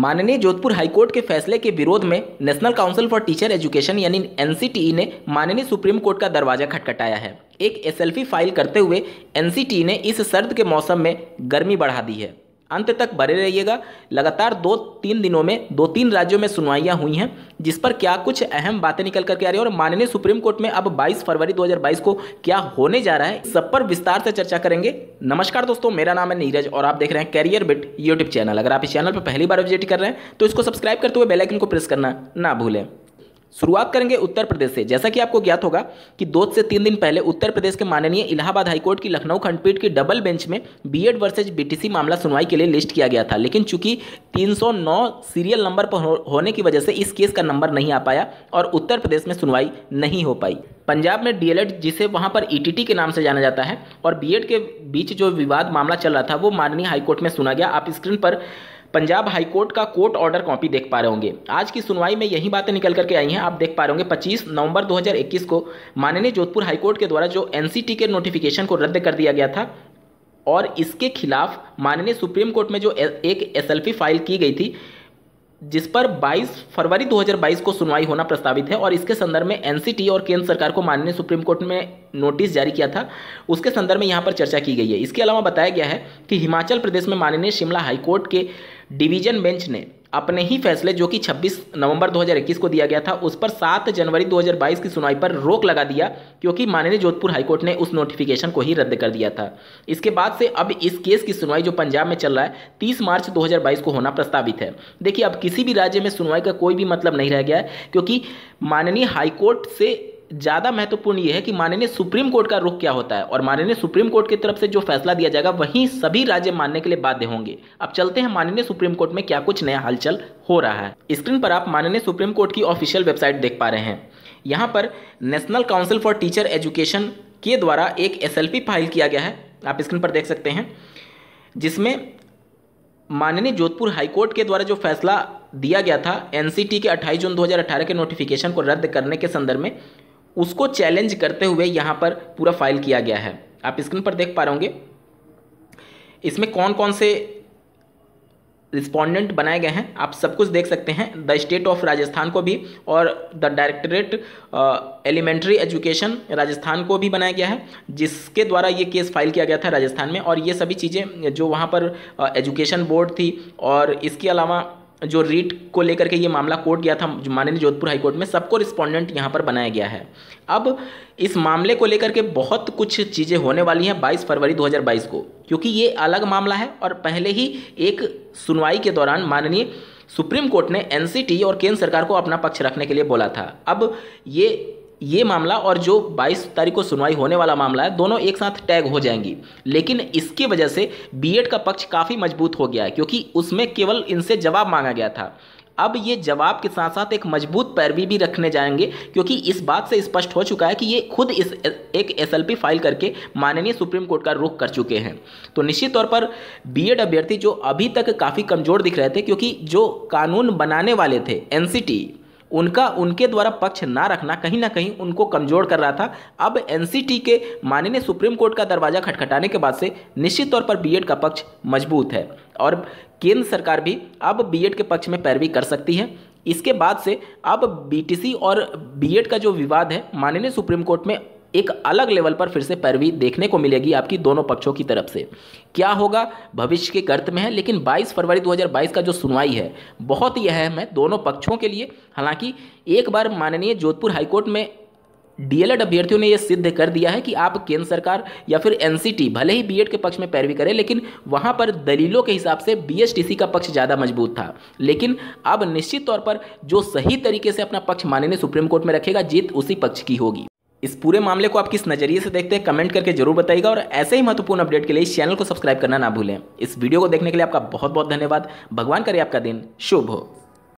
माननीय जोधपुर हाईकोर्ट के फैसले के विरोध में national council for teacher education यानी एन ने माननीय सुप्रीम कोर्ट का दरवाजा खटखटाया है एक एसएलपी फाइल करते हुए एन ने इस सर्द के मौसम में गर्मी बढ़ा दी है अंत तक बने रहिएगा लगातार दो तीन दिनों में दो तीन राज्यों में सुनवाइयाँ हुई हैं जिस पर क्या कुछ अहम बातें निकल करके आ रही है और माननीय सुप्रीम कोर्ट में अब 22 फरवरी 2022 को क्या होने जा रहा है सब पर विस्तार से चर्चा करेंगे नमस्कार दोस्तों मेरा नाम है नीरज और आप देख रहे हैं कैरियर बिट यूट्यूब चैनल अगर आप इस चैनल पर पहली बार विजिट कर रहे हैं तो इसको सब्सक्राइब करते हुए बेलाइकन को प्रेस करना ना भूलें शुरुआत करेंगे उत्तर प्रदेश से जैसा कि आपको ज्ञात होगा कि दो से तीन दिन पहले उत्तर प्रदेश के माननीय इलाहाबाद हाईकोर्ट की लखनऊ खंडपीठ की डबल बेंच में बीएड वर्सेज बीटीसी मामला सुनवाई के लिए लिस्ट किया गया था लेकिन चूंकि 309 सीरियल नंबर पर होने की वजह से इस केस का नंबर नहीं आ पाया और उत्तर प्रदेश में सुनवाई नहीं हो पाई पंजाब में डीएलएड जिसे वहां पर ईटीटी e के नाम से जाना जाता है और बीएड के बीच जो विवाद मामला चल रहा था वो माननीय हाईकोर्ट में सुना गया आप स्क्रीन पर पंजाब हाईकोर्ट का कोर्ट ऑर्डर कॉपी देख पा रहे होंगे आज की सुनवाई में यही बातें निकल करके आई हैं आप देख पा रहे होंगे 25 नवंबर 2021 को माननीय जोधपुर हाईकोर्ट के द्वारा जो एनसीटी के नोटिफिकेशन को रद्द कर दिया गया था और इसके खिलाफ माननीय सुप्रीम कोर्ट में जो एक एसएलपी फाइल की गई थी जिस पर 22 फरवरी 2022 को सुनवाई होना प्रस्तावित है और इसके संदर्भ में एनसीटी और केंद्र सरकार को माननीय सुप्रीम कोर्ट में नोटिस जारी किया था उसके संदर्भ में यहाँ पर चर्चा की गई है इसके अलावा बताया गया है कि हिमाचल प्रदेश में माननीय शिमला हाईकोर्ट के डिवीजन बेंच ने अपने ही फैसले जो कि 26 नवंबर 2021 को दिया गया था उस पर 7 जनवरी 2022 की सुनवाई पर रोक लगा दिया क्योंकि माननीय जोधपुर हाईकोर्ट ने उस नोटिफिकेशन को ही रद्द कर दिया था इसके बाद से अब इस केस की सुनवाई जो पंजाब में चल रहा है 30 मार्च 2022 को होना प्रस्तावित है देखिए अब किसी भी राज्य में सुनवाई का कोई भी मतलब नहीं रह गया है क्योंकि माननीय हाईकोर्ट से ज़्यादा महत्वपूर्ण ये है कि माननीय सुप्रीम कोर्ट का रुख क्या होता है और माननीय सुप्रीम कोर्ट की तरफ से जो फैसला दिया जाएगा वहीं सभी राज्य मानने के लिए बाध्य होंगे अब चलते हैं माननीय सुप्रीम कोर्ट में क्या कुछ नया हलचल हो रहा है स्क्रीन पर आप माननीय सुप्रीम कोर्ट की ऑफिशियल वेबसाइट देख पा रहे हैं यहाँ पर national council for teacher education के द्वारा एक एस फाइल किया गया है आप स्क्रीन पर देख सकते हैं जिसमें माननीय जोधपुर हाईकोर्ट के द्वारा जो फैसला दिया गया था एनसीटी के 28 जून 2018 के नोटिफिकेशन को रद्द करने के संदर्भ में उसको चैलेंज करते हुए यहाँ पर पूरा फाइल किया गया है आप स्क्रीन पर देख पा रहे होंगे इसमें कौन कौन से रिस्पॉन्डेंट बनाए गए हैं आप सब कुछ देख सकते हैं द स्टेट ऑफ राजस्थान को भी और the directorate elementary education Rajasthan को भी बनाया गया है जिसके द्वारा ये केस फाइल किया गया था राजस्थान में और ये सभी चीज़ें जो वहाँ पर एजुकेशन uh, बोर्ड थी और इसके अलावा जो रीट को लेकर के ये मामला कोर्ट गया था माननीय जोधपुर हाईकोर्ट में सबको रिस्पोंडेंट यहाँ पर बनाया गया है अब इस मामले को लेकर के बहुत कुछ चीज़ें होने वाली हैं 22 फरवरी 2022 को क्योंकि ये अलग मामला है और पहले ही एक सुनवाई के दौरान माननीय सुप्रीम कोर्ट ने एनसीटी और केंद्र सरकार को अपना पक्ष रखने के लिए बोला था अब ये ये मामला और जो 22 तारीख को सुनवाई होने वाला मामला है दोनों एक साथ टैग हो जाएंगी लेकिन इसकी वजह से बीएड का पक्ष काफ़ी मजबूत हो गया है क्योंकि उसमें केवल इनसे जवाब मांगा गया था अब ये जवाब के साथ साथ एक मजबूत पैरवी भी रखने जाएंगे क्योंकि इस बात से स्पष्ट हो चुका है कि ये खुद इस एक एसएलपी फाइल करके माननीय सुप्रीम कोर्ट का रुख कर चुके हैं तो निश्चित तौर पर बीएड अभ्यर्थी जो अभी तक काफ़ी कमज़ोर दिख रहे थे क्योंकि जो कानून बनाने वाले थे एनसीटी उनका उनके द्वारा पक्ष ना रखना कहीं ना कहीं उनको कमजोर कर रहा था अब एनसीटी के माननीय सुप्रीम कोर्ट का दरवाज़ा खटखटाने के बाद से निश्चित तौर पर बीएड का पक्ष मजबूत है और केंद्र सरकार भी अब बीएड के पक्ष में पैरवी कर सकती है इसके बाद से अब बीटीसी और बीएड का जो विवाद है माननीय सुप्रीम कोर्ट में एक अलग लेवल पर फिर से पैरवी देखने को मिलेगी आपकी दोनों पक्षों की तरफ से क्या होगा भविष्य के गर्त में है लेकिन 22 फरवरी 2022 का जो सुनवाई है बहुत ही अहम है दोनों पक्षों के लिए हालांकि एक बार माननीय जोधपुर हाईकोर्ट में डीएलएड अभ्यर्थियों ने यह सिद्ध कर दिया है कि आप केंद्र सरकार या फिर एनसीटी भले ही बीएड के पक्ष में पैरवी करें लेकिन वहां पर दलीलों के हिसाब से बीएसटीसी का पक्ष ज़्यादा मजबूत था लेकिन अब निश्चित तौर पर जो सही तरीके से अपना पक्ष माननीय सुप्रीम कोर्ट में रखेगा जीत उसी पक्ष की होगी इस पूरे मामले को आप किस नज़रिए से देखते हैं कमेंट करके जरूर बताइएगा और ऐसे ही महत्वपूर्ण अपडेट के लिए इस चैनल को सब्सक्राइब करना ना भूलें इस वीडियो को देखने के लिए आपका बहुत बहुत धन्यवाद भगवान करे आपका दिन शुभ हो